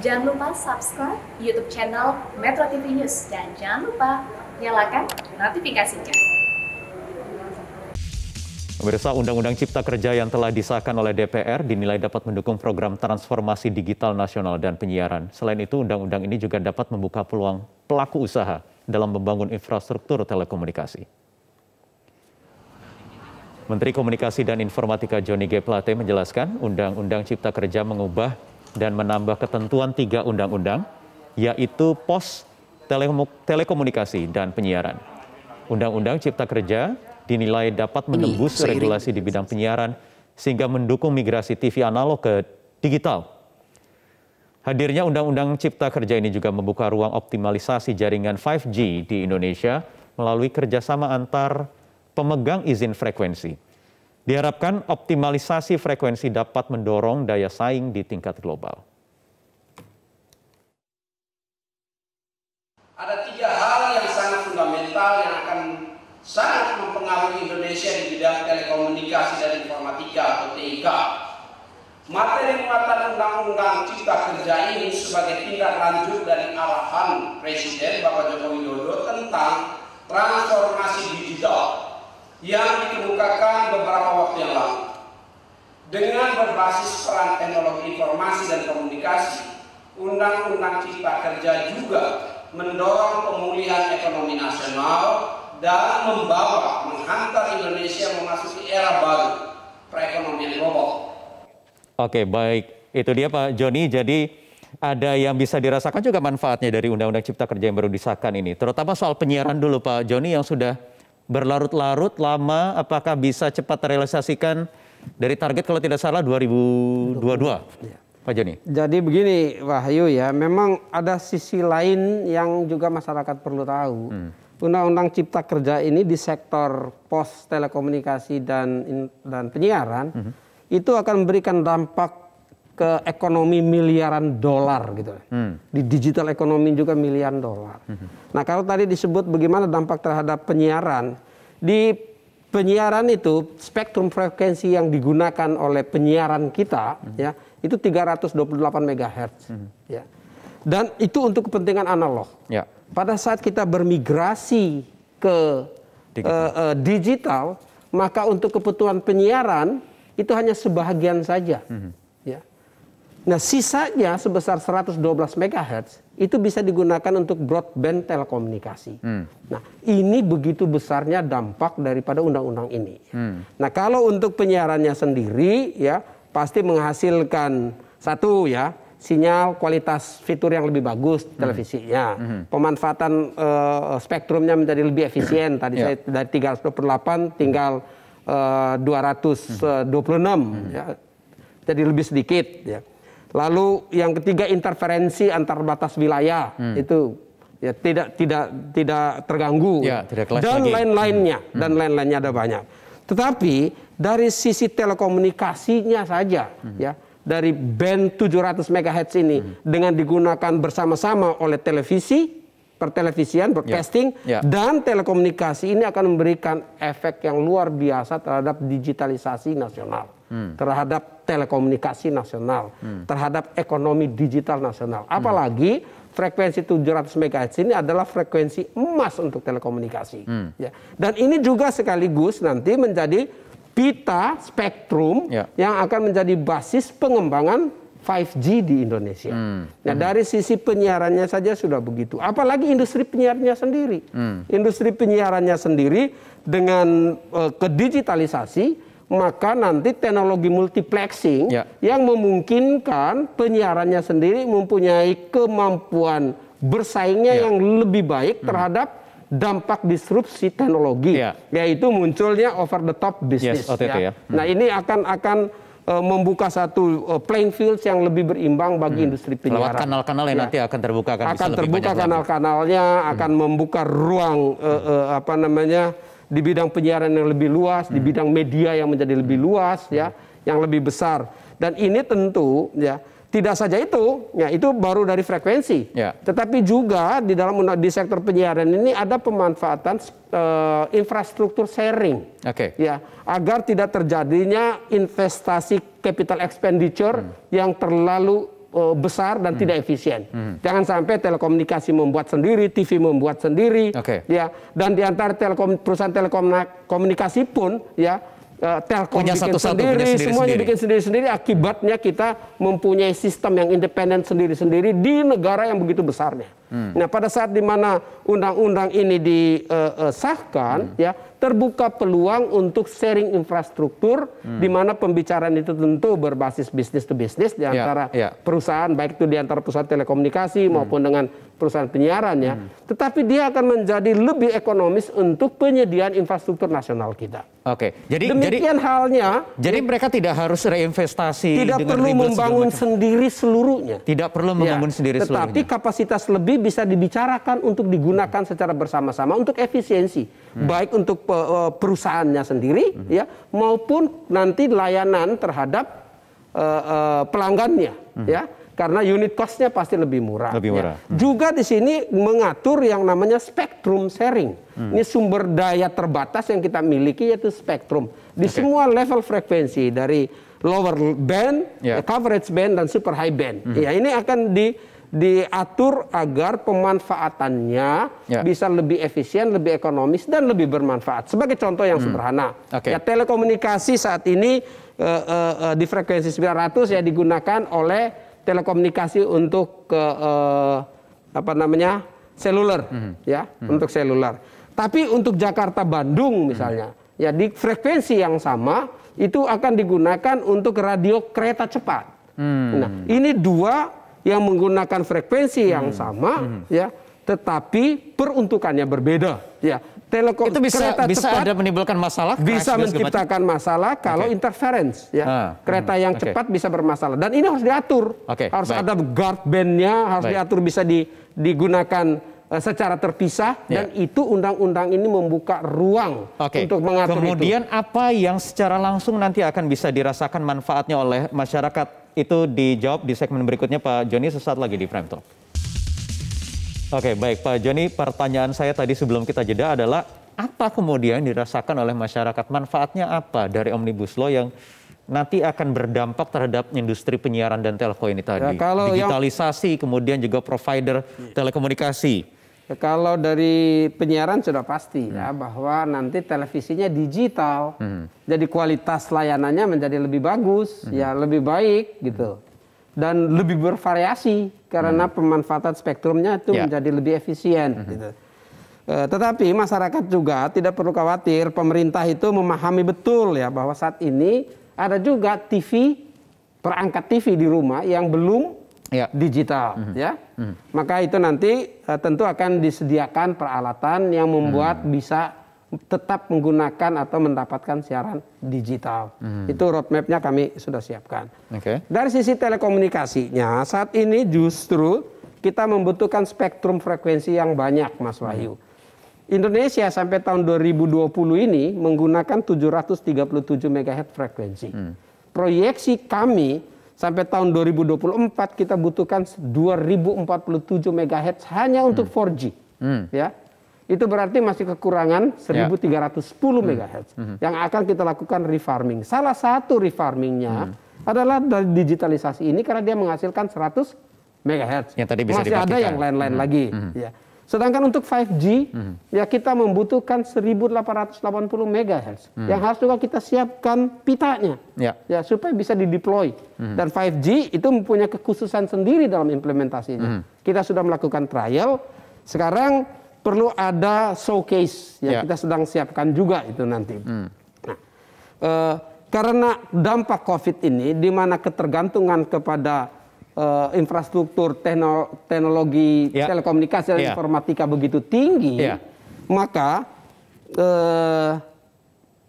Jangan lupa subscribe YouTube channel Metro TV News dan jangan lupa nyalakan notifikasinya. Pemirsa Undang-Undang Cipta Kerja yang telah disahkan oleh DPR dinilai dapat mendukung program transformasi digital nasional dan penyiaran. Selain itu, undang-undang ini juga dapat membuka peluang pelaku usaha dalam membangun infrastruktur telekomunikasi. Menteri Komunikasi dan Informatika Johnny G. Plate menjelaskan, Undang-Undang Cipta Kerja mengubah dan menambah ketentuan tiga undang-undang, yaitu pos telekomunikasi dan penyiaran. Undang-undang Cipta Kerja dinilai dapat menembus Ini, regulasi di bidang penyiaran sehingga mendukung migrasi TV analog ke digital. Hadirnya Undang-Undang Cipta Kerja ini juga membuka ruang optimalisasi jaringan 5G di Indonesia melalui kerjasama antar pemegang izin frekuensi. Diharapkan optimalisasi frekuensi dapat mendorong daya saing di tingkat global. Ada tiga hal yang sangat fundamental yang akan sangat mempengaruhi Indonesia di bidang telekomunikasi dan informatika atau TIK. Materi muatan Undang-Undang Cipta Kerja ini sebagai tindak lanjut dari arahan Presiden Bapak Joko Widodo tentang transformasi digital yang dikemukakan beberapa waktu yang lalu. Dengan berbasis peran teknologi informasi dan komunikasi, Undang-Undang Cipta Kerja juga mendorong pemulihan ekonomi nasional dan membawa menghantar Indonesia memasuki era baru perekonomian global. Oke, baik. Itu dia Pak Joni. Jadi ada yang bisa dirasakan juga manfaatnya dari Undang-Undang Cipta Kerja yang baru disahkan ini. Terutama soal penyiaran dulu Pak Joni yang sudah berlarut-larut lama apakah bisa cepat terrealisasikan dari target kalau tidak salah 2022 ya. Pak Joni jadi begini Wahyu ya memang ada sisi lain yang juga masyarakat perlu tahu hmm. Undang-undang Cipta Kerja ini di sektor pos telekomunikasi dan dan penyiaran -hmm. itu akan memberikan dampak ke ekonomi miliaran dolar gitu. Hmm. Di digital ekonomi juga miliaran dolar. Hmm. Nah, kalau tadi disebut bagaimana dampak terhadap penyiaran, di penyiaran itu spektrum frekuensi yang digunakan oleh penyiaran kita hmm. ya, itu 328 MHz hmm. ya. Dan itu untuk kepentingan analog. Ya. Pada saat kita bermigrasi ke digital, uh, uh, digital maka untuk kebutuhan penyiaran itu hanya sebahagian saja. Hmm Nah sisanya sebesar 112 MHz itu bisa digunakan untuk broadband telekomunikasi. Hmm. Nah ini begitu besarnya dampak daripada undang-undang ini. Hmm. Nah kalau untuk penyiarannya sendiri ya pasti menghasilkan satu ya sinyal kualitas fitur yang lebih bagus hmm. televisinya, hmm. pemanfaatan uh, spektrumnya menjadi lebih efisien. Tadi yeah. saya dari 328 tinggal eh, eh, uh, 226 hmm. ya, jadi lebih sedikit. Ya. Lalu yang ketiga interferensi antar batas wilayah hmm. itu ya tidak tidak tidak terganggu ya, tidak dan lain-lainnya hmm. hmm. dan lain-lainnya ada banyak. Tetapi dari sisi telekomunikasinya saja hmm. ya dari band 700 MHz ini hmm. dengan digunakan bersama-sama oleh televisi pertelevisian, broadcasting, yeah. Yeah. dan telekomunikasi ini akan memberikan efek yang luar biasa terhadap digitalisasi nasional hmm. terhadap telekomunikasi nasional, hmm. terhadap ekonomi digital nasional. Hmm. Apalagi hmm. frekuensi 700 MHz ini adalah frekuensi emas untuk telekomunikasi. Hmm. Ya. Dan ini juga sekaligus nanti menjadi pita spektrum ya. yang akan menjadi basis pengembangan 5G di Indonesia. Hmm. Nah, dari sisi penyiarannya saja sudah begitu. Apalagi industri penyiarannya sendiri. Hmm. Industri penyiarannya sendiri dengan uh, kedigitalisasi maka nanti teknologi multiplexing ya. yang memungkinkan penyiarannya sendiri mempunyai kemampuan bersaingnya ya. yang lebih baik hmm. terhadap dampak disrupsi teknologi ya. yaitu munculnya over the top bisnis yes, ya. ya. Nah, hmm. Nah, ini akan akan e, membuka satu e, playing field yang lebih berimbang bagi hmm. industri penyiaran. Lewat kanal-kanal yang ya. nanti akan terbuka akan, akan bisa terbuka kanal-kanalnya, hmm. akan membuka ruang uh, uh, apa namanya di bidang penyiaran yang lebih luas, di hmm. bidang media yang menjadi lebih hmm. luas ya, hmm. yang lebih besar. Dan ini tentu ya tidak saja itu, ya itu baru dari frekuensi, ya. tetapi juga di dalam di sektor penyiaran ini ada pemanfaatan uh, infrastruktur sharing, okay. ya agar tidak terjadinya investasi capital expenditure hmm. yang terlalu uh, besar dan hmm. tidak efisien. Hmm. Jangan sampai telekomunikasi membuat sendiri, TV membuat sendiri, okay. ya. Dan di antara telekom, perusahaan telekomunikasi pun, ya, uh, telkom punya bikin satu -satu, sendiri, punya sendiri, semuanya sendiri. bikin sendiri-sendiri. Akibatnya kita mempunyai sistem yang independen sendiri-sendiri di negara yang begitu besarnya. Hmm. Nah, pada saat di mana undang-undang ini disahkan, eh, eh, hmm. ya terbuka peluang untuk sharing infrastruktur, hmm. di mana pembicaraan itu tentu berbasis bisnis to bisnis di ya, antara yeah, yeah. perusahaan, baik itu di antara perusahaan telekomunikasi hmm. maupun dengan perusahaan penyiaran ya. Hmm. Tetapi dia akan menjadi lebih ekonomis untuk penyediaan infrastruktur nasional kita. Oke, jadi demikian jadi, halnya. Jadi ya. mereka tidak harus reinvestasi. Tidak perlu membangun sendiri seluruhnya. Tidak perlu membangun ya, sendiri tetapi seluruhnya. Tetapi kapasitas lebih bisa dibicarakan untuk digunakan secara bersama-sama untuk efisiensi, hmm. baik untuk e, perusahaannya sendiri hmm. ya maupun nanti layanan terhadap uh, uh, pelanggannya hmm. ya karena unit costnya pasti lebih murah. Lebih ya. murah. Ya. Hmm. Juga di sini mengatur yang namanya spektrum sharing. Hmm. Ini sumber daya terbatas yang kita miliki yaitu spektrum di okay. semua level frekuensi dari lower band, yeah. coverage band dan super high band. Hmm. Ya ini akan di diatur agar pemanfaatannya ya. bisa lebih efisien, lebih ekonomis dan lebih bermanfaat. Sebagai contoh yang hmm. sederhana, okay. ya telekomunikasi saat ini uh, uh, uh, di frekuensi 900 ya digunakan oleh telekomunikasi untuk ke apa namanya seluler, hmm. ya hmm. untuk seluler. Tapi untuk Jakarta Bandung hmm. misalnya, ya di frekuensi yang sama itu akan digunakan untuk radio kereta cepat. Hmm. Nah, ini dua yang menggunakan frekuensi hmm. yang sama hmm. ya tetapi peruntukannya berbeda ya telekom itu bisa kereta bisa cepat, ada menimbulkan masalah bisa menciptakan masalah kalau okay. interference ya ah, kereta hmm, yang okay. cepat bisa bermasalah dan ini harus diatur okay, harus baik. ada guard bandnya harus baik. diatur bisa di, digunakan eh, secara terpisah ya. dan itu undang-undang ini membuka ruang Oke. untuk mengatur Kemudian itu. Kemudian apa yang secara langsung nanti akan bisa dirasakan manfaatnya oleh masyarakat itu dijawab di segmen berikutnya Pak Joni sesaat lagi di Prime Talk. Oke, baik Pak Joni, pertanyaan saya tadi sebelum kita jeda adalah apa kemudian dirasakan oleh masyarakat? Manfaatnya apa dari Omnibus Law yang nanti akan berdampak terhadap industri penyiaran dan telco ini tadi? Ya, kalau digitalisasi yang... kemudian juga provider iya. telekomunikasi Ya, kalau dari penyiaran sudah pasti ya hmm. ya bahwa nanti televisinya digital, hmm. jadi kualitas layanannya menjadi lebih bagus, hmm. ya lebih baik gitu, hmm. dan lebih bervariasi karena hmm. pemanfaatan spektrumnya itu yeah. menjadi lebih efisien. Hmm. Gitu. E, tetapi masyarakat juga tidak perlu khawatir, pemerintah itu memahami betul ya bahwa saat ini ada juga TV perangkat TV di rumah yang belum ya. digital mm -hmm. ya mm -hmm. maka itu nanti uh, tentu akan disediakan peralatan yang membuat mm -hmm. bisa tetap menggunakan atau mendapatkan siaran digital mm -hmm. itu roadmapnya kami sudah siapkan okay. dari sisi telekomunikasinya saat ini justru kita membutuhkan spektrum frekuensi yang banyak Mas mhm. Wahyu mm -hmm. Indonesia sampai tahun 2020 ini menggunakan 737 MHz frekuensi. Hmm. Proyeksi kami Sampai tahun 2024 kita butuhkan 2047 MHz hanya untuk hmm. 4G. Hmm. Ya. Itu berarti masih kekurangan 1310 ya. MHz hmm. hmm. yang akan kita lakukan refarming. Salah satu refarmingnya hmm. adalah dari digitalisasi ini karena dia menghasilkan 100 MHz. Yang tadi bisa Masih ada yang lain-lain hmm. lagi hmm. ya. Sedangkan untuk 5G hmm. ya kita membutuhkan 1880 MHz hmm. yang harus juga kita siapkan pitanya ya, ya supaya bisa dideploy hmm. dan 5G itu mempunyai kekhususan sendiri dalam implementasinya. Hmm. Kita sudah melakukan trial, sekarang perlu ada showcase ya, ya. kita sedang siapkan juga itu nanti. Hmm. Nah, e, karena dampak COVID ini di mana ketergantungan kepada uh, infrastruktur teknologi yeah. telekomunikasi dan yeah. informatika begitu tinggi, yeah. maka eh,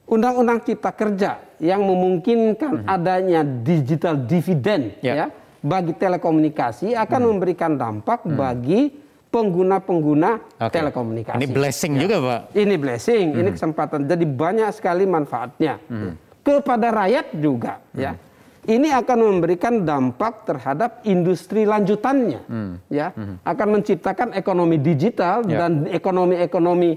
undang-undang uh, cipta kerja yang memungkinkan mm -hmm. adanya digital dividend yeah. ya bagi telekomunikasi akan mm. memberikan dampak mm. bagi pengguna-pengguna okay. telekomunikasi. Ini blessing ya. juga, Pak. Ini blessing, mm. ini mhm. kesempatan. Jadi banyak sekali manfaatnya. Mm. Kepada rakyat juga, mm. ya. Mhm ini akan memberikan dampak terhadap industri lanjutannya, hmm. ya, hmm. akan menciptakan ekonomi digital yeah. dan ekonomi-ekonomi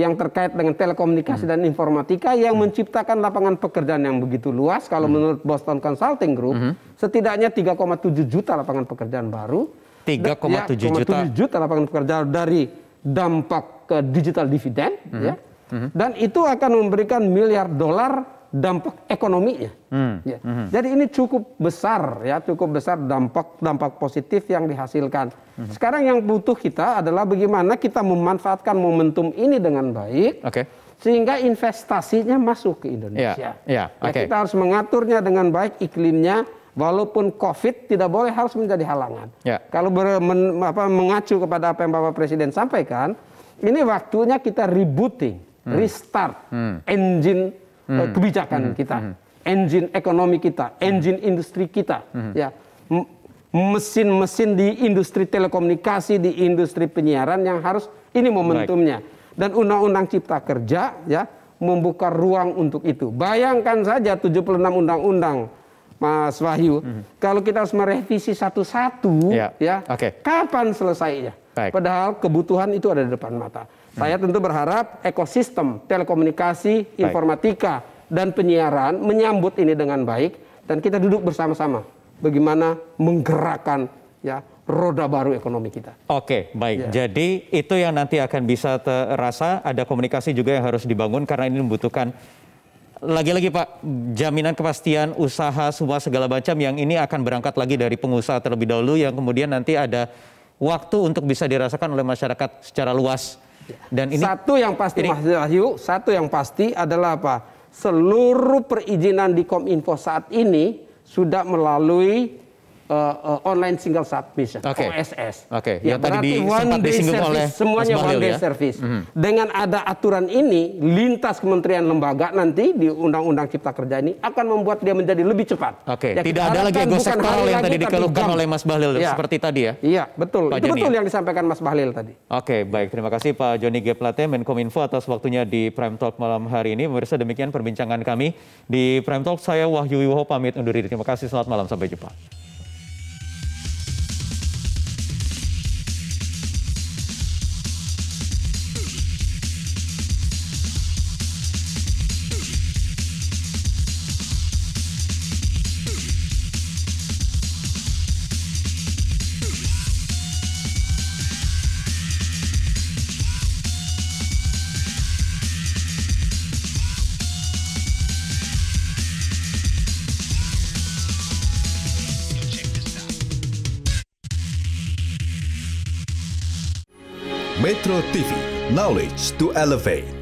yang terkait dengan telekomunikasi hmm. dan informatika yang hmm. menciptakan lapangan pekerjaan yang begitu luas. Kalau hmm. menurut Boston Consulting Group, hmm. setidaknya 3,7 juta lapangan pekerjaan baru. 3,7 ya, juta. juta lapangan pekerjaan dari dampak ke digital dividend, hmm. ya. Hmm. Dan itu akan memberikan miliar dolar dampak ekonominya. Hmm. Ya. Hmm. Jadi ini cukup besar ya, cukup besar dampak dampak positif yang dihasilkan. Hmm. Sekarang yang butuh kita adalah bagaimana kita memanfaatkan momentum ini dengan baik. Okay. Sehingga investasinya masuk ke Indonesia. Yeah, yeah, okay. ya, ya, ya kita harus mengaturnya dengan baik iklimnya, walaupun COVID tidak boleh harus menjadi halangan. Ya. Kalau ber, men, apa, mengacu kepada apa yang Bapak Presiden sampaikan, ini waktunya kita rebooting, hmm. restart hmm. engine Eh, hmm. kebijakan hmm. kita, hmm. engine ekonomi kita, hmm. engine industri kita, hmm. ya mesin-mesin di industri telekomunikasi, di industri penyiaran yang harus ini momentumnya. Dan undang-undang cipta kerja ya membuka ruang untuk itu. Bayangkan saja 76 undang-undang Mas Wahyu, -hmm. kalau kita harus merevisi satu-satu ya, ya okay. kapan selesainya? Baik. Padahal kebutuhan itu ada di depan mata. Hmm. Saya tentu berharap ekosistem telekomunikasi, baik. informatika, dan penyiaran menyambut ini dengan baik dan kita duduk bersama-sama bagaimana menggerakkan ya roda baru ekonomi kita. Oke, baik. Ya. Jadi itu yang nanti akan bisa terasa ada komunikasi juga yang harus dibangun karena ini membutuhkan lagi-lagi Pak, jaminan kepastian usaha semua segala macam yang ini akan berangkat lagi dari pengusaha terlebih dahulu yang kemudian nanti ada waktu untuk bisa dirasakan oleh masyarakat secara luas. Dan ini satu yang pasti ini, Mas Wahyu, satu yang pasti adalah apa? Seluruh perizinan di Kominfo saat ini sudah melalui uh, uh, online single service okay. OSS. Oke. Okay. Ya, yang tadi di, one day service oleh semuanya Bahlil, one day ya? service. Mm -hmm. Dengan ada aturan ini lintas kementerian lembaga nanti di undang-undang cipta kerja ini akan membuat dia menjadi lebih cepat. Oke. Okay. Ya, Tidak ada lagi ego sektoral yang tadi dikeluhkan oleh Mas Bahlil ya. seperti tadi ya. Iya, betul. Pak Itu Joni. betul yang disampaikan Mas Bahlil tadi. Oke, okay, baik. Terima kasih Pak Joni G Plate Menkominfo atas waktunya di Prime Talk malam hari ini. Pemirsa demikian perbincangan kami di Prime Talk saya Wahyu Wiwoho pamit undur diri. Terima kasih. Selamat malam. Sampai jumpa. Metro TV, knowledge to elevate.